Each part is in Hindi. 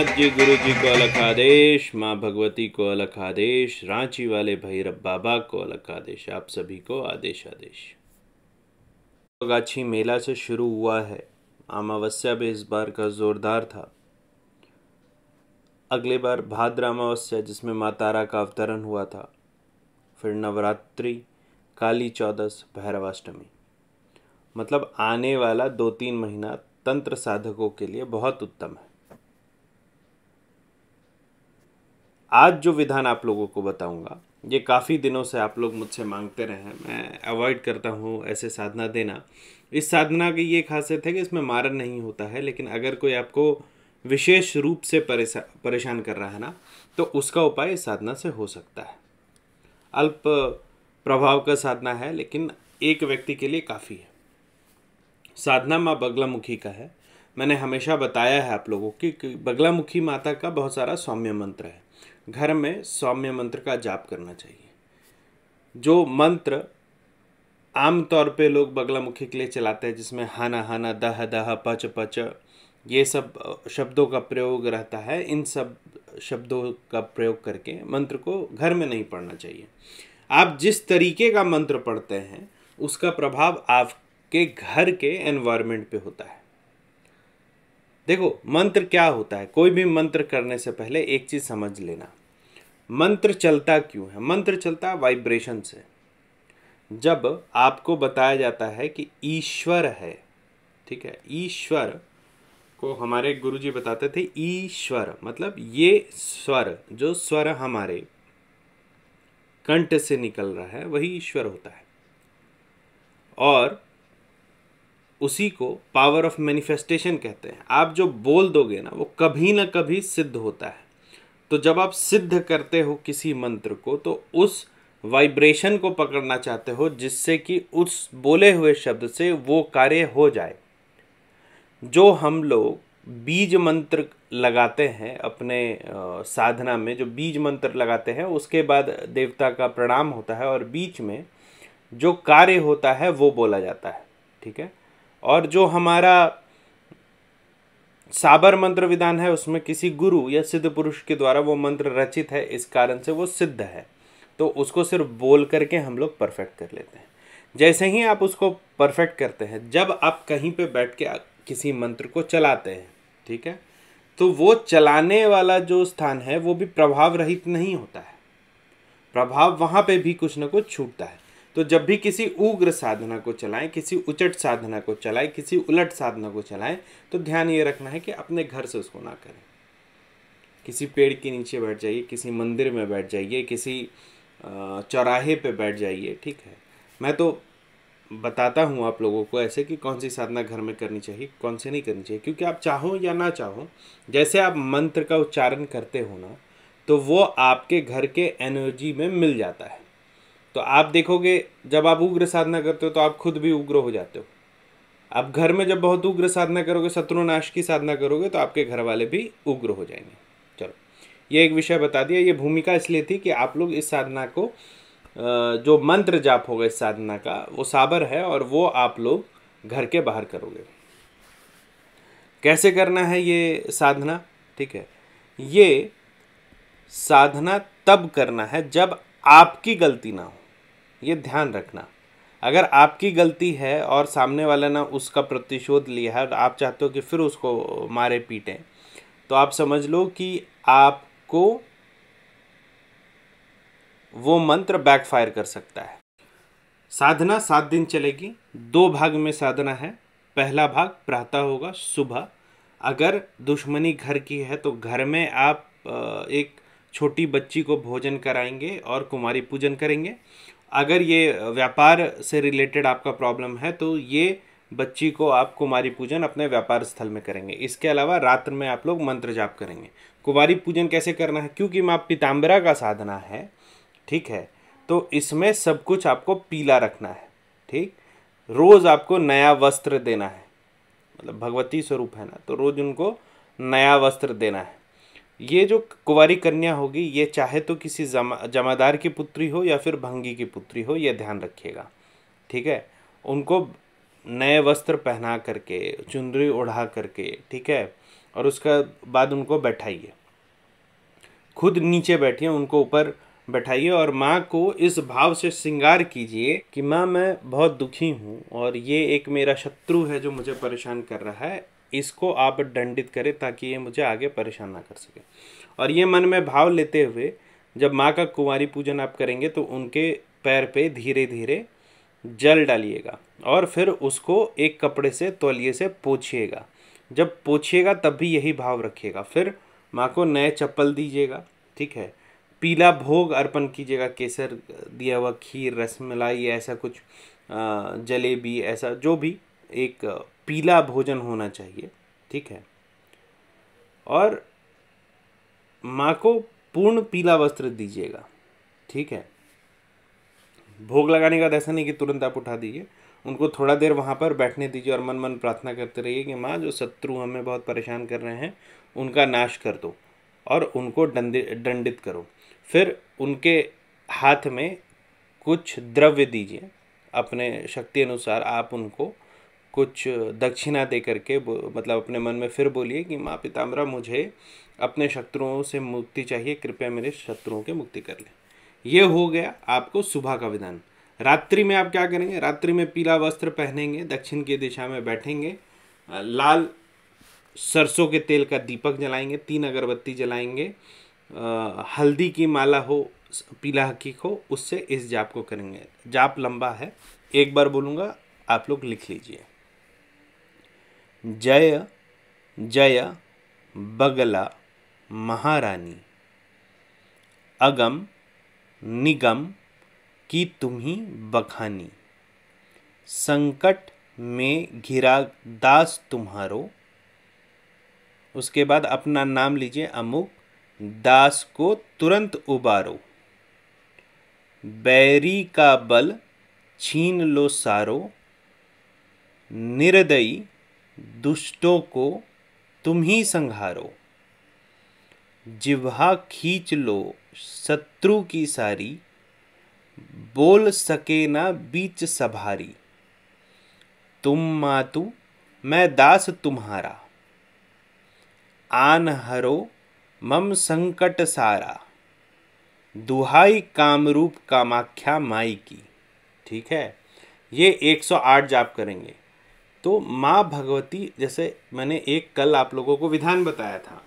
नाथ जी गुरु जी को अलग आदेश माँ भगवती को अलग आदेश रांची वाले भैरव बाबा को अलग आदेश आप सभी को आदेश आदेश गाछी मेला से शुरू हुआ है अमावस्या भी इस बार का जोरदार था अगले बार भाद्र अमावस्या जिसमें माँ तारा का अवतरण हुआ था फिर नवरात्रि काली चौदस भैरवाष्टमी मतलब आने वाला दो तीन महीना तंत्र साधकों के लिए बहुत उत्तम है आज जो विधान आप लोगों को बताऊंगा ये काफ़ी दिनों से आप लोग मुझसे मांगते रहे हैं मैं अवॉइड करता हूँ ऐसे साधना देना इस साधना की ये खासियत है कि इसमें मारन नहीं होता है लेकिन अगर कोई आपको विशेष रूप से परेशा परेशान कर रहा है ना तो उसका उपाय इस साधना से हो सकता है अल्प प्रभाव का साधना है लेकिन एक व्यक्ति के लिए काफ़ी है साधना माँ बगलामुखी का है मैंने हमेशा बताया है आप लोगों की बगलामुखी माता का बहुत सारा सौम्य मंत्र है घर में सौम्य मंत्र का जाप करना चाहिए जो मंत्र आमतौर पे लोग बगलामुखी के लिए चलाते हैं जिसमें हाना हाना दह दह पच पच ये सब शब्दों का प्रयोग रहता है इन सब शब्दों का प्रयोग करके मंत्र को घर में नहीं पढ़ना चाहिए आप जिस तरीके का मंत्र पढ़ते हैं उसका प्रभाव आपके घर के एनवायरमेंट पे होता है देखो मंत्र क्या होता है कोई भी मंत्र करने से पहले एक चीज़ समझ लेना मंत्र चलता क्यों है मंत्र चलता है वाइब्रेशन से जब आपको बताया जाता है कि ईश्वर है ठीक है ईश्वर को हमारे गुरुजी बताते थे ईश्वर मतलब ये स्वर जो स्वर हमारे कंठ से निकल रहा है वही ईश्वर होता है और उसी को पावर ऑफ मैनिफेस्टेशन कहते हैं आप जो बोल दोगे ना वो कभी ना कभी सिद्ध होता है तो जब आप सिद्ध करते हो किसी मंत्र को तो उस वाइब्रेशन को पकड़ना चाहते हो जिससे कि उस बोले हुए शब्द से वो कार्य हो जाए जो हम लोग बीज मंत्र लगाते हैं अपने साधना में जो बीज मंत्र लगाते हैं उसके बाद देवता का प्रणाम होता है और बीच में जो कार्य होता है वो बोला जाता है ठीक है और जो हमारा साबर मंत्र विधान है उसमें किसी गुरु या सिद्ध पुरुष के द्वारा वो मंत्र रचित है इस कारण से वो सिद्ध है तो उसको सिर्फ बोल करके हम लोग परफेक्ट कर लेते हैं जैसे ही आप उसको परफेक्ट करते हैं जब आप कहीं पे बैठ के किसी मंत्र को चलाते हैं ठीक है तो वो चलाने वाला जो स्थान है वो भी प्रभाव रहित नहीं होता है प्रभाव वहाँ पे भी कुछ ना कुछ छूटता है तो जब भी किसी उग्र साधना को चलाएं किसी उचट साधना को चलाएं किसी उलट साधना को चलाएं तो ध्यान ये रखना है कि अपने घर से उसको ना करें किसी पेड़ के नीचे बैठ जाइए किसी मंदिर में बैठ जाइए किसी चौराहे पे बैठ जाइए ठीक है मैं तो बताता हूँ आप लोगों को ऐसे कि कौन सी साधना घर में करनी चाहिए कौन सी नहीं करनी चाहिए क्योंकि आप चाहो या ना चाहो जैसे आप मंत्र का उच्चारण करते हो ना तो वो आपके घर के एनर्जी में मिल जाता है तो आप देखोगे जब आप उग्र साधना करते हो तो आप खुद भी उग्र हो जाते हो आप घर में जब बहुत उग्र साधना करोगे शत्रुनाश की साधना करोगे तो आपके घर वाले भी उग्र हो जाएंगे चलो ये एक विषय बता दिया ये भूमिका इसलिए थी कि आप लोग इस साधना को जो मंत्र जाप होगा इस साधना का वो साबर है और वो आप लोग घर के बाहर करोगे कैसे करना है ये साधना ठीक है ये साधना तब करना है जब आपकी गलती ना हो ये ध्यान रखना अगर आपकी गलती है और सामने वाला ने उसका प्रतिशोध लिया है तो आप चाहते हो कि फिर उसको मारे पीटें तो आप समझ लो कि आपको वो मंत्र बैकफायर कर सकता है साधना सात दिन चलेगी दो भाग में साधना है पहला भाग प्रातः होगा सुबह अगर दुश्मनी घर की है तो घर में आप एक छोटी बच्ची को भोजन कराएंगे और कुमारी पूजन करेंगे अगर ये व्यापार से रिलेटेड आपका प्रॉब्लम है तो ये बच्ची को आप कुमारी पूजन अपने व्यापार स्थल में करेंगे इसके अलावा रात्र में आप लोग मंत्र जाप करेंगे कुमारी पूजन कैसे करना है क्योंकि माँ पीताम्बरा का साधना है ठीक है तो इसमें सब कुछ आपको पीला रखना है ठीक रोज़ आपको नया वस्त्र देना है मतलब भगवती स्वरूप है ना तो रोज़ उनको नया वस्त्र देना है ये जो कुवारी कन्या होगी ये चाहे तो किसी जमा जमादार की पुत्री हो या फिर भंगी की पुत्री हो यह ध्यान रखिएगा ठीक है उनको नए वस्त्र पहना करके चुनरी ओढ़ा करके ठीक है और उसका बाद उनको बैठाइए खुद नीचे बैठिए उनको ऊपर बैठाइए और माँ को इस भाव से श्रृंगार कीजिए कि माँ मैं बहुत दुखी हूँ और ये एक मेरा शत्रु है जो मुझे परेशान कर रहा है इसको आप दंडित करें ताकि ये मुझे आगे परेशान ना कर सके और ये मन में भाव लेते हुए जब माँ का कुंवारी पूजन आप करेंगे तो उनके पैर पे धीरे धीरे जल डालिएगा और फिर उसको एक कपड़े से तौलिए से पोछिएगा जब पोछिएगा तब भी यही भाव रखिएगा फिर माँ को नए चप्पल दीजिएगा ठीक है पीला भोग अर्पण कीजिएगा केसर दिया हुआ खीर रसमलाई ऐसा कुछ जलेबी ऐसा जो भी एक पीला भोजन होना चाहिए ठीक है और माँ को पूर्ण पीला वस्त्र दीजिएगा ठीक है भोग लगाने का ऐसा नहीं कि तुरंत आप उठा दीजिए उनको थोड़ा देर वहाँ पर बैठने दीजिए और मन मन प्रार्थना करते रहिए कि माँ जो शत्रु हमें बहुत परेशान कर रहे हैं उनका नाश कर दो और उनको डंडित दंडित करो फिर उनके हाथ में कुछ द्रव्य दीजिए अपने शक्ति अनुसार आप उनको कुछ दक्षिणा दे करके मतलब अपने मन में फिर बोलिए कि माँ पिताम्बरा मुझे अपने शत्रुओं से मुक्ति चाहिए कृपया मेरे शत्रुओं के मुक्ति कर लें ये हो गया आपको सुबह का विधान रात्रि में आप क्या करेंगे रात्रि में पीला वस्त्र पहनेंगे दक्षिण की दिशा में बैठेंगे लाल सरसों के तेल का दीपक जलाएंगे तीन अगरबत्ती जलाएंगे हल्दी की माला हो पीला हकीक हो उससे इस जाप को करेंगे जाप लंबा है एक बार बोलूँगा आप लोग लिख लीजिए जय जय बगला महारानी अगम निगम की तुम्ही बखानी संकट में घिरा दास तुम्हारो उसके बाद अपना नाम लीजिए अमुक दास को तुरंत उबारो बैरी का बल छीन लो सारो निर्दयी दुष्टों को तुम ही संहारो जिह्वा खींच लो शत्रु की सारी बोल सके ना बीच सभारी तुम मातु मैं दास तुम्हारा आन हरो मम संकट सारा दुहाई कामरूप कामाख्या माई की ठीक है ये 108 जाप करेंगे तो माँ भगवती जैसे मैंने एक कल आप लोगों को विधान बताया था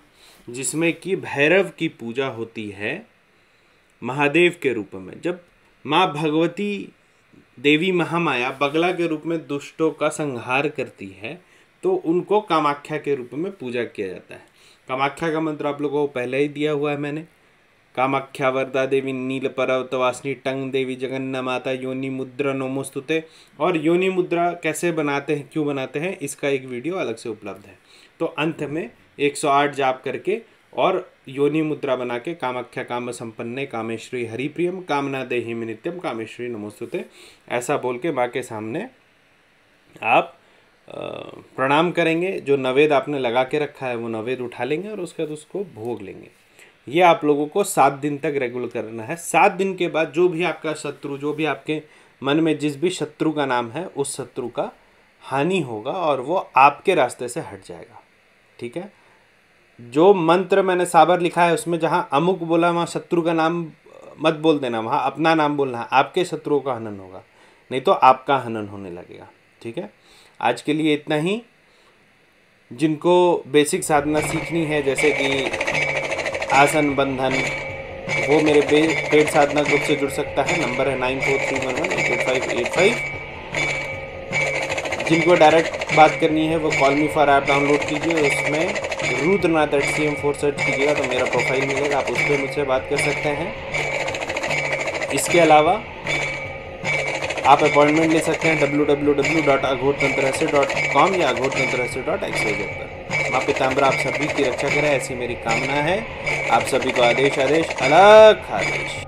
जिसमें कि भैरव की पूजा होती है महादेव के रूप में जब माँ भगवती देवी महामाया बगला के रूप में दुष्टों का संहार करती है तो उनको कामाख्या के रूप में पूजा किया जाता है कामाख्या का मंत्र आप लोगों को पहले ही दिया हुआ है मैंने कामाख्या वरदा देवी नील पर्वतवासिनी टंग देवी जगन्ना माता योनि मुद्रा नोमोस्तुते और योनि मुद्रा कैसे बनाते हैं क्यों बनाते हैं इसका एक वीडियो अलग से उपलब्ध है तो अंत में 108 जाप करके और योनि मुद्रा बना के कामाख्या काम संपन्न कामेश्वरी हरिप्रियम कामना दे ही नित्यम कामेश्वरी नमोस्तुते ऐसा बोल के माँ के सामने आप प्रणाम करेंगे जो नवेद आपने लगा के रखा है वो नवेद उठा लेंगे और उसके बाद उसको भोग लेंगे ये आप लोगों को सात दिन तक रेगुलर करना है सात दिन के बाद जो भी आपका शत्रु जो भी आपके मन में जिस भी शत्रु का नाम है उस शत्रु का हानि होगा और वो आपके रास्ते से हट जाएगा ठीक है जो मंत्र मैंने साबर लिखा है उसमें जहाँ अमुक बोला वहाँ शत्रु का नाम मत बोल देना वहाँ अपना नाम बोलना है आपके शत्रुओं का हनन होगा नहीं तो आपका हनन होने लगेगा ठीक है आज के लिए इतना ही जिनको बेसिक साधना सीखनी है जैसे कि आसन बंधन वो मेरे पेट साधना ग्रुप से जुड़ सकता है नंबर है nine four three one one eight eight five eight five जिनको डायरेक्ट बात करनी है वो call me for app download कीजिए उसमें Rudranath at C M four search कीजिएगा तो मेरा प्रोफाइल मिलेगा आप उस पर मुझसे बात कर सकते हैं इसके अलावा आप अपॉइंटमेंट ले सकते हैं W W W dot Aghor Tantra dot com या अघोर तंत्र डॉट एक्सवाइजेड पर माँ पिताम्बरा आप सभी की रक्षा करें ऐसी मेरी कामना है आप सभी को आदेश आदेश अलग आदेश